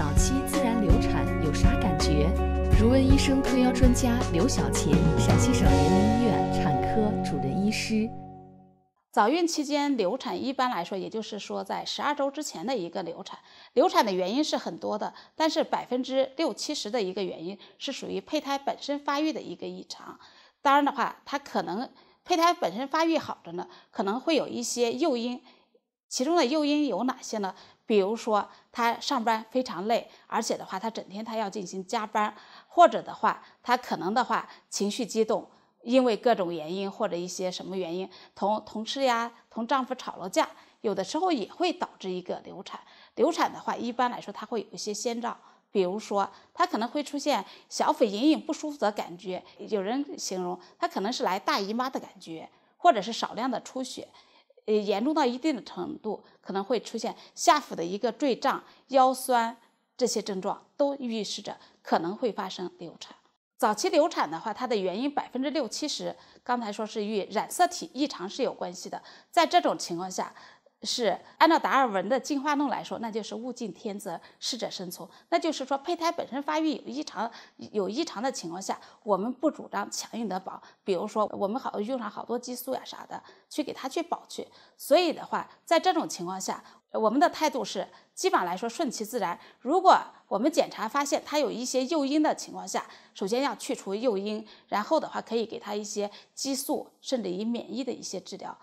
早期自然流产有啥感觉？如问医生特邀专家刘小琴，陕西省人民医院产科主任医师。早孕期间流产，一般来说，也就是说在十二周之前的一个流产，流产的原因是很多的，但是百分之六七十的一个原因是属于胚胎本身发育的一个异常。当然的话，它可能胚胎本身发育好着呢，可能会有一些诱因，其中的诱因有哪些呢？比如说，她上班非常累，而且的话，她整天她要进行加班，或者的话，她可能的话情绪激动，因为各种原因或者一些什么原因，同同事呀，同丈夫吵了架，有的时候也会导致一个流产。流产的话，一般来说，它会有一些先兆，比如说，她可能会出现小腹隐隐不舒服的感觉，有人形容她可能是来大姨妈的感觉，或者是少量的出血。呃，严重到一定的程度，可能会出现下腹的一个坠胀、腰酸这些症状，都预示着可能会发生流产。早期流产的话，它的原因百分之六七十，刚才说是与染色体异常是有关系的。在这种情况下，是按照达尔文的进化论来说，那就是物竞天择，适者生存。那就是说，胚胎本身发育有异常，有异常的情况下，我们不主张强硬的保。比如说，我们好用上好多激素呀啥的，去给他去保去。所以的话，在这种情况下，我们的态度是，基本上来说顺其自然。如果我们检查发现他有一些诱因的情况下，首先要去除诱因，然后的话可以给他一些激素，甚至于免疫的一些治疗。